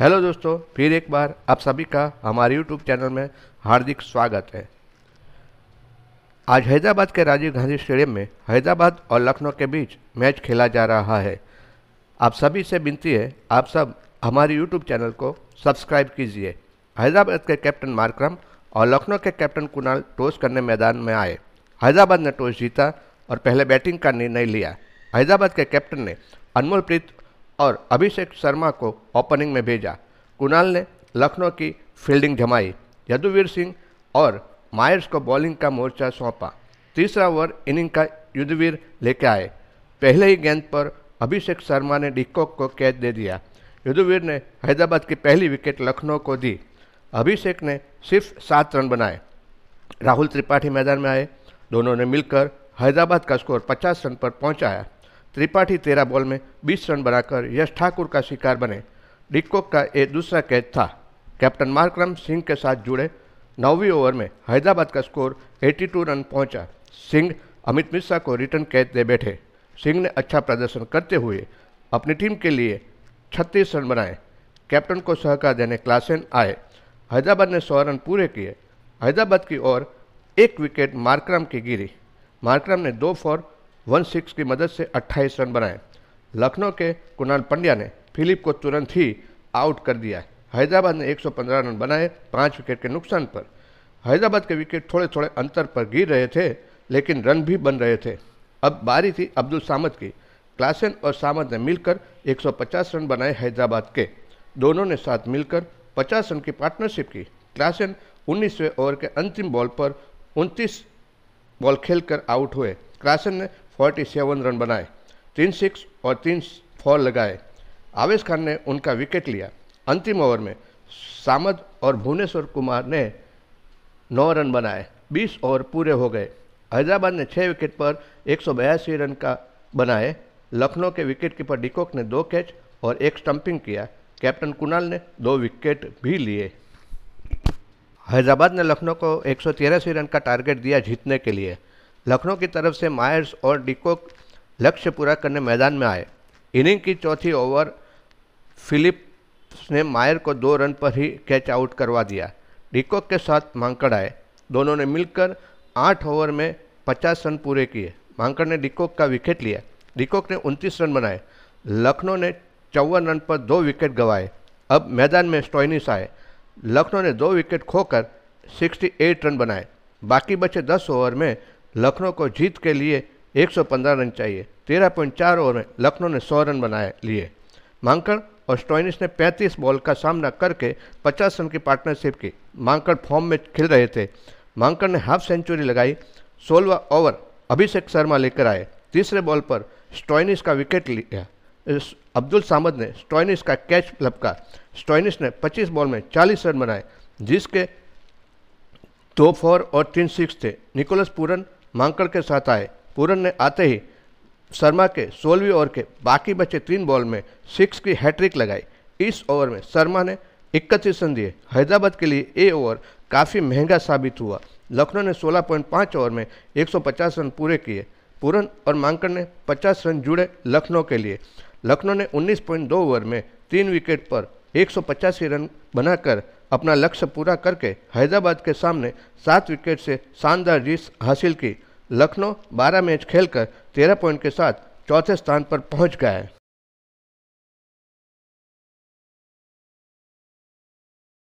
hello दोस्तों फिर एक बार आप सभी का हमारे यूट्यूब चैनल में हार्दिक स्वागत है आज हैदराबाद के राजीव गांधी स्टेडियम में हैदराबाद और लखनऊ के बीच मैच खेला जा रहा है आप सभी से विनती है आप सब हमारे यूट्यूब चैनल को सब्सक्राइब कीजिए हैदराबाद के कैप्टन मार्क्रम और लखनऊ के कैप्टन कुणाल टॉस करने मैदान में आए हैदराबाद ने टॉस जीता और पहले बैटिंग का निर्णय लिया हैदराबाद के कैप्टन ने अनमोलप्रीत और अभिषेक शर्मा को ओपनिंग में भेजा कुणाल ने लखनऊ की फील्डिंग जमाई यदुवीर सिंह और मायर्स को बॉलिंग का मोर्चा सौंपा तीसरा ओवर इनिंग का युद्धवीर लेके आए पहले ही गेंद पर अभिषेक शर्मा ने डिकॉक को कैच दे दिया युद्धवीर ने हैदराबाद की पहली विकेट लखनऊ को दी अभिषेक ने सिर्फ सात रन बनाए राहुल त्रिपाठी मैदान में आए दोनों ने मिलकर हैदराबाद का स्कोर 50 रन पर पहुंचाया त्रिपाठी तेरह बॉल में बीस रन बनाकर यश ठाकुर का शिकार बने डिकॉक का ये दूसरा कैच था कैप्टन मार्करम सिंह के साथ जुड़े नौवीं ओवर में हैदराबाद का स्कोर 82 रन पहुंचा सिंह अमित मिश्रा को रिटर्न कैच दे बैठे सिंह ने अच्छा प्रदर्शन करते हुए अपनी टीम के लिए 36 रन बनाए कैप्टन को सहकार देने क्लासेन आए हैदराबाद ने सौ रन पूरे किए हैदराबाद की ओर एक विकेट मार्करम की गिरी मार्करम ने दो फॉर वन सिक्स की मदद से 28 रन बनाए लखनऊ के कुणाल पंड्या ने फिलिप को तुरंत ही आउट कर दिया हैदराबाद ने 115 रन बनाए पाँच विकेट के नुकसान पर हैदराबाद के विकेट थोड़े थोड़े अंतर पर गिर रहे थे लेकिन रन भी बन रहे थे अब बारी थी अब्दुल सामद की क्लासन और सामद ने मिलकर 150 रन बनाए हैदराबाद के दोनों ने साथ मिलकर 50 रन की पार्टनरशिप की क्लासन 19वें ओवर के अंतिम बॉल पर 29 बॉल खेलकर आउट हुए क्लासन ने 47 रन बनाए तीन सिक्स और तीन फॉर लगाए आवेश खान ने उनका विकेट लिया अंतिम ओवर में सामद और भुवनेश्वर कुमार ने नौ रन बनाए 20 ओवर पूरे हो गए हैदराबाद ने छः विकेट पर एक रन का बनाए लखनऊ के विकेटकीपर डिकॉक ने दो कैच और एक स्टंपिंग किया कैप्टन कुणाल ने दो विकेट भी लिए हैदराबाद ने लखनऊ को एक रन का टारगेट दिया जीतने के लिए लखनऊ की तरफ से मायर्स और डिको लक्ष्य पूरा करने मैदान में आए इनिंग की चौथी ओवर फिलिप्स ने मायर को दो रन पर ही कैच आउट करवा दिया डिकॉक के साथ मांकड़ आए दोनों ने मिलकर आठ ओवर में पचास रन पूरे किए मांकड़ ने डिकॉक का विकेट लिया डिकॉक ने उनतीस रन बनाए लखनऊ ने चौवन रन पर दो विकेट गंवाए अब मैदान में स्टोइनिस आए लखनऊ ने दो विकेट खोकर 68 रन बनाए बाकी बचे 10 ओवर में लखनऊ को जीत के लिए 115 रन चाहिए 13.4 ओवर में लखनऊ ने 100 रन बनाए लिए मांकड़ और स्टोइनिस ने 35 बॉल का सामना करके 50 रन की पार्टनरशिप की मांकड़ फॉर्म में खेल रहे थे मांकड़ ने हाफ सेंचुरी लगाई सोलवा ओवर अभिषेक शर्मा लेकर आए तीसरे बॉल पर स्टोइनिस का विकेट लिया अब्दुल सामद ने स्टोइनिस का कैच लपका स्टोइनिस ने 25 बॉल में 40 रन बनाए जिसके दो फोर और तीन सिक्स थे निकोलस पूरन मांकड़ के साथ आए पूरन ने आते ही शर्मा के सोलहवीं ओवर के बाकी बचे तीन बॉल में सिक्स की हैट्रिक लगाई इस ओवर में शर्मा ने इकतीस रन दिए हैदराबाद के लिए ये ओवर काफ़ी महंगा साबित हुआ लखनऊ ने 16.5 ओवर में 150 रन पूरे किए पूरन और मांकड़ ने 50 रन जुड़े लखनऊ के लिए लखनऊ ने 19.2 ओवर में तीन विकेट पर एक रन बनाकर अपना लक्ष्य पूरा करके हैदराबाद के सामने सात विकेट से शानदार जीत हासिल की लखनऊ 12 मैच खेलकर 13 पॉइंट के साथ चौथे स्थान पर पहुंच है